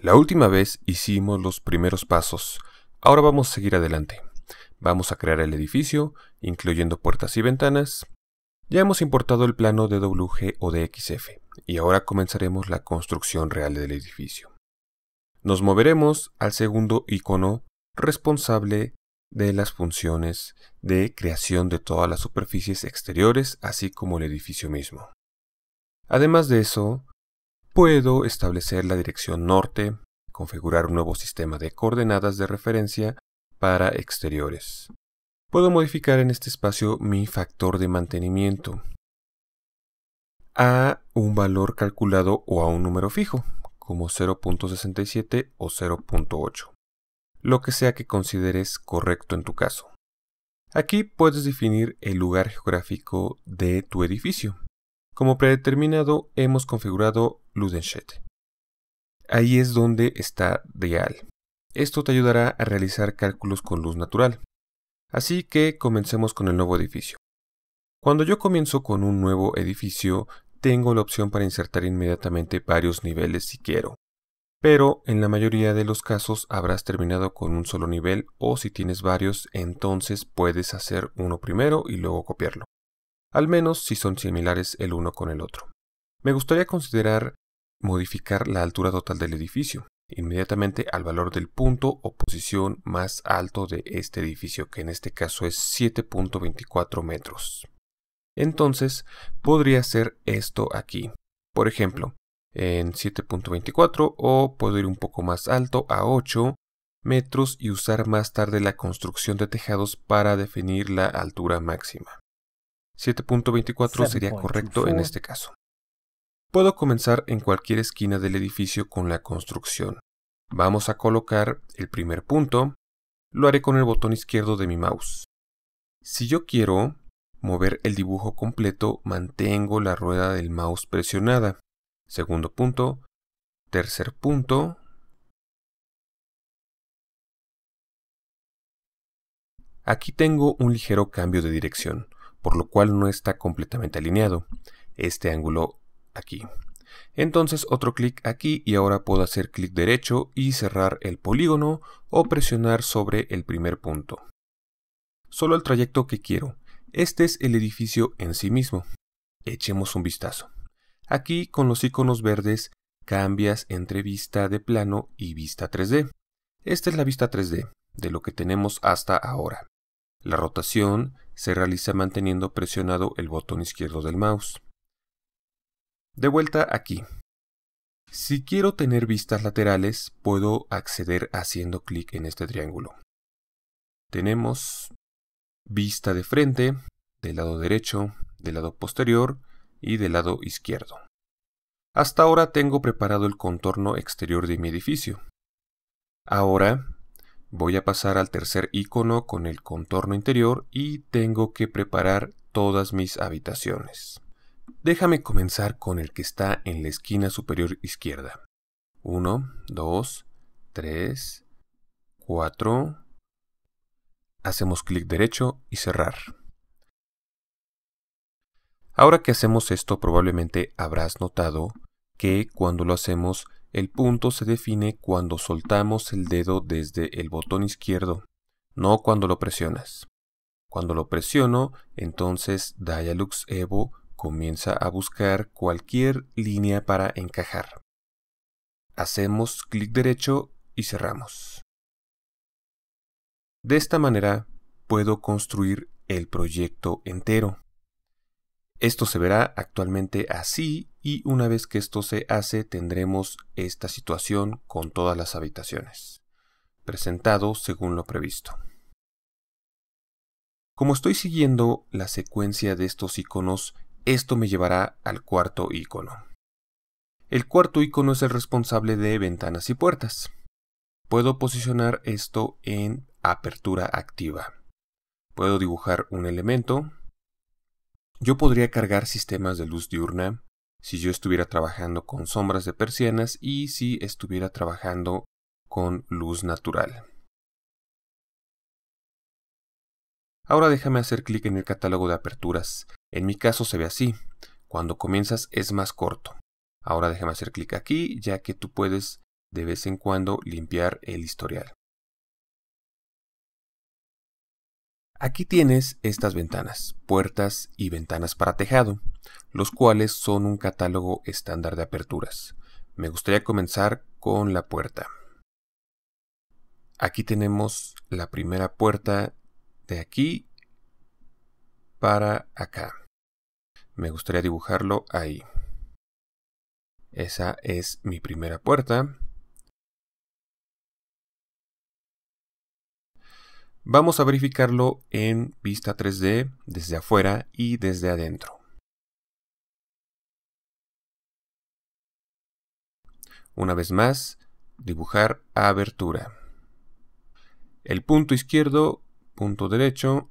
La última vez hicimos los primeros pasos, ahora vamos a seguir adelante. Vamos a crear el edificio, incluyendo puertas y ventanas. Ya hemos importado el plano de WG o de y ahora comenzaremos la construcción real del edificio. Nos moveremos al segundo icono responsable de las funciones de creación de todas las superficies exteriores, así como el edificio mismo. Además de eso, Puedo establecer la dirección norte, configurar un nuevo sistema de coordenadas de referencia para exteriores. Puedo modificar en este espacio mi factor de mantenimiento a un valor calculado o a un número fijo, como 0.67 o 0.8, lo que sea que consideres correcto en tu caso. Aquí puedes definir el lugar geográfico de tu edificio. Como predeterminado hemos configurado Ludenshed. Ahí es donde está real. Esto te ayudará a realizar cálculos con luz natural. Así que comencemos con el nuevo edificio. Cuando yo comienzo con un nuevo edificio, tengo la opción para insertar inmediatamente varios niveles si quiero. Pero en la mayoría de los casos habrás terminado con un solo nivel o si tienes varios, entonces puedes hacer uno primero y luego copiarlo al menos si son similares el uno con el otro. Me gustaría considerar modificar la altura total del edificio, inmediatamente al valor del punto o posición más alto de este edificio, que en este caso es 7.24 metros. Entonces, podría hacer esto aquí. Por ejemplo, en 7.24 o puedo ir un poco más alto a 8 metros y usar más tarde la construcción de tejados para definir la altura máxima. 7.24 sería correcto en este caso. Puedo comenzar en cualquier esquina del edificio con la construcción. Vamos a colocar el primer punto. Lo haré con el botón izquierdo de mi mouse. Si yo quiero mover el dibujo completo, mantengo la rueda del mouse presionada. Segundo punto. Tercer punto. Aquí tengo un ligero cambio de dirección por lo cual no está completamente alineado este ángulo aquí. Entonces otro clic aquí y ahora puedo hacer clic derecho y cerrar el polígono o presionar sobre el primer punto. Solo el trayecto que quiero. Este es el edificio en sí mismo. Echemos un vistazo. Aquí con los iconos verdes cambias entre vista de plano y vista 3D. Esta es la vista 3D de lo que tenemos hasta ahora. La rotación se realiza manteniendo presionado el botón izquierdo del mouse. De vuelta aquí. Si quiero tener vistas laterales, puedo acceder haciendo clic en este triángulo. Tenemos vista de frente, del lado derecho, del lado posterior y del lado izquierdo. Hasta ahora tengo preparado el contorno exterior de mi edificio. Ahora Voy a pasar al tercer icono con el contorno interior y tengo que preparar todas mis habitaciones. Déjame comenzar con el que está en la esquina superior izquierda. 1, 2, 3, 4. Hacemos clic derecho y cerrar. Ahora que hacemos esto probablemente habrás notado que cuando lo hacemos el punto se define cuando soltamos el dedo desde el botón izquierdo, no cuando lo presionas. Cuando lo presiono, entonces Dialux Evo comienza a buscar cualquier línea para encajar. Hacemos clic derecho y cerramos. De esta manera puedo construir el proyecto entero. Esto se verá actualmente así y una vez que esto se hace tendremos esta situación con todas las habitaciones, presentado según lo previsto. Como estoy siguiendo la secuencia de estos iconos, esto me llevará al cuarto icono. El cuarto icono es el responsable de ventanas y puertas. Puedo posicionar esto en apertura activa. Puedo dibujar un elemento. Yo podría cargar sistemas de luz diurna, si yo estuviera trabajando con sombras de persianas y si estuviera trabajando con luz natural. Ahora déjame hacer clic en el catálogo de aperturas. En mi caso se ve así. Cuando comienzas es más corto. Ahora déjame hacer clic aquí ya que tú puedes de vez en cuando limpiar el historial. Aquí tienes estas ventanas, puertas y ventanas para tejado los cuales son un catálogo estándar de aperturas. Me gustaría comenzar con la puerta. Aquí tenemos la primera puerta de aquí para acá. Me gustaría dibujarlo ahí. Esa es mi primera puerta. Vamos a verificarlo en vista 3D desde afuera y desde adentro. Una vez más, dibujar abertura. El punto izquierdo, punto derecho.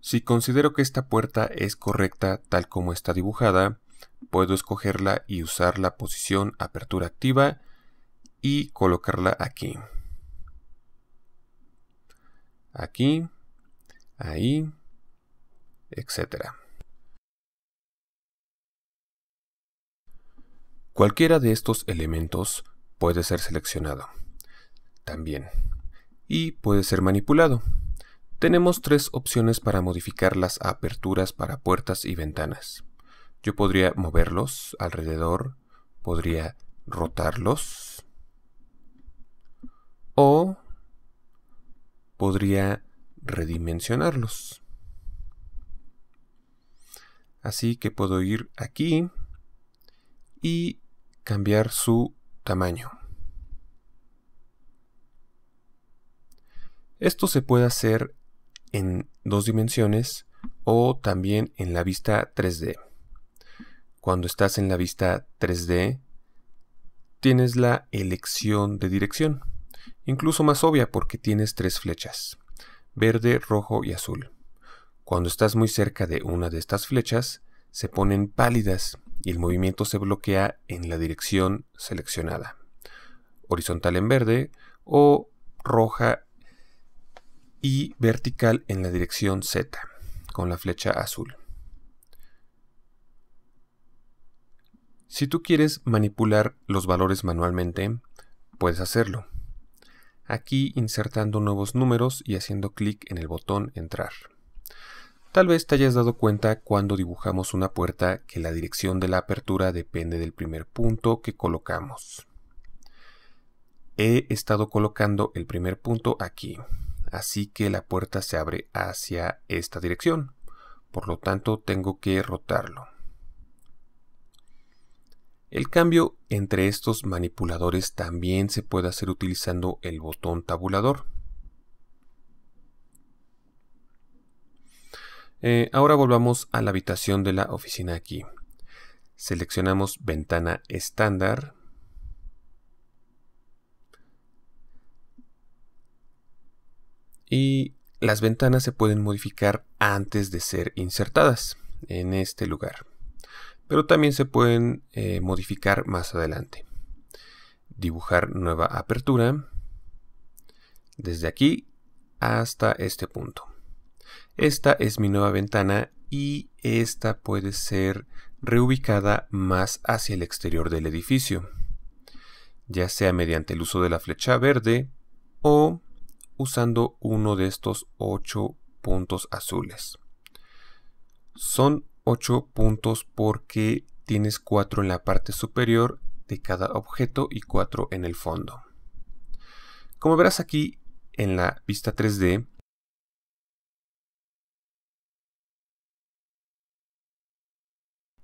Si considero que esta puerta es correcta tal como está dibujada, puedo escogerla y usar la posición apertura activa y colocarla aquí. Aquí, ahí, etcétera. Cualquiera de estos elementos puede ser seleccionado también y puede ser manipulado. Tenemos tres opciones para modificar las aperturas para puertas y ventanas. Yo podría moverlos alrededor, podría rotarlos o podría redimensionarlos. Así que puedo ir aquí y cambiar su tamaño. Esto se puede hacer en dos dimensiones o también en la vista 3D. Cuando estás en la vista 3D, tienes la elección de dirección, incluso más obvia porque tienes tres flechas, verde, rojo y azul. Cuando estás muy cerca de una de estas flechas, se ponen pálidas y el movimiento se bloquea en la dirección seleccionada. Horizontal en verde o roja y vertical en la dirección Z con la flecha azul. Si tú quieres manipular los valores manualmente, puedes hacerlo. Aquí insertando nuevos números y haciendo clic en el botón entrar. Tal vez te hayas dado cuenta cuando dibujamos una puerta que la dirección de la apertura depende del primer punto que colocamos. He estado colocando el primer punto aquí, así que la puerta se abre hacia esta dirección, por lo tanto tengo que rotarlo. El cambio entre estos manipuladores también se puede hacer utilizando el botón tabulador. Eh, ahora volvamos a la habitación de la oficina aquí. Seleccionamos ventana estándar. Y las ventanas se pueden modificar antes de ser insertadas en este lugar. Pero también se pueden eh, modificar más adelante. Dibujar nueva apertura desde aquí hasta este punto. Esta es mi nueva ventana y esta puede ser reubicada más hacia el exterior del edificio, ya sea mediante el uso de la flecha verde o usando uno de estos ocho puntos azules. Son ocho puntos porque tienes cuatro en la parte superior de cada objeto y cuatro en el fondo. Como verás aquí en la vista 3D,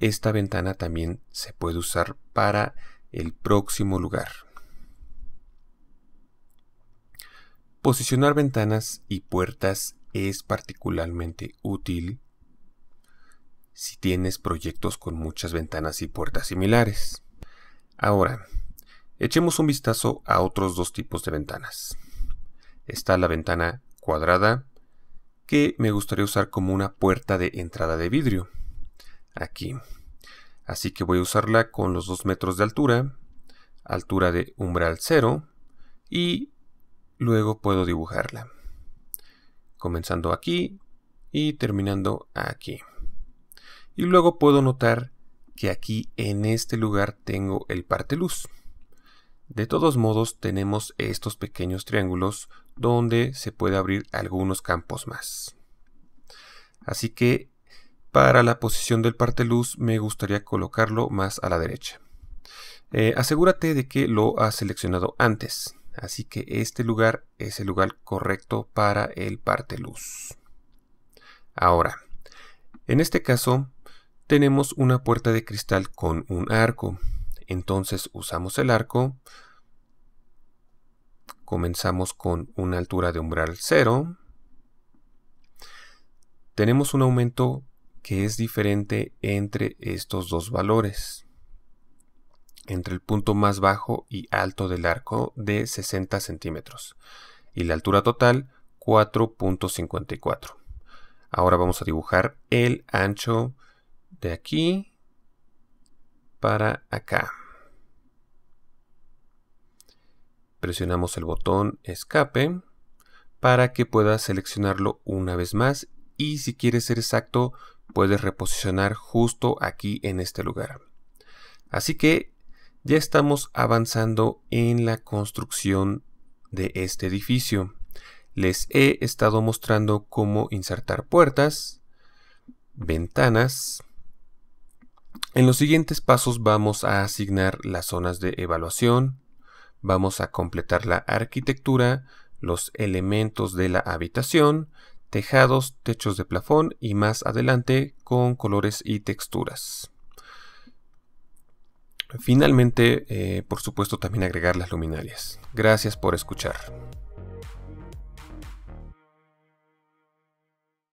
esta ventana también se puede usar para el próximo lugar. Posicionar ventanas y puertas es particularmente útil si tienes proyectos con muchas ventanas y puertas similares. Ahora, echemos un vistazo a otros dos tipos de ventanas. Está la ventana cuadrada, que me gustaría usar como una puerta de entrada de vidrio aquí. Así que voy a usarla con los 2 metros de altura, altura de umbral 0 y luego puedo dibujarla. Comenzando aquí y terminando aquí. Y luego puedo notar que aquí en este lugar tengo el parte luz. De todos modos tenemos estos pequeños triángulos donde se puede abrir algunos campos más. Así que para la posición del parte luz, me gustaría colocarlo más a la derecha. Eh, asegúrate de que lo has seleccionado antes, así que este lugar es el lugar correcto para el parte luz. Ahora, en este caso tenemos una puerta de cristal con un arco, entonces usamos el arco, comenzamos con una altura de umbral 0, tenemos un aumento que es diferente entre estos dos valores, entre el punto más bajo y alto del arco de 60 centímetros y la altura total 4.54. Ahora vamos a dibujar el ancho de aquí para acá. Presionamos el botón escape para que pueda seleccionarlo una vez más y si quieres ser exacto puedes reposicionar justo aquí en este lugar. Así que ya estamos avanzando en la construcción de este edificio. Les he estado mostrando cómo insertar puertas, ventanas. En los siguientes pasos vamos a asignar las zonas de evaluación, vamos a completar la arquitectura, los elementos de la habitación, tejados, techos de plafón y más adelante con colores y texturas. Finalmente, eh, por supuesto, también agregar las luminarias. Gracias por escuchar.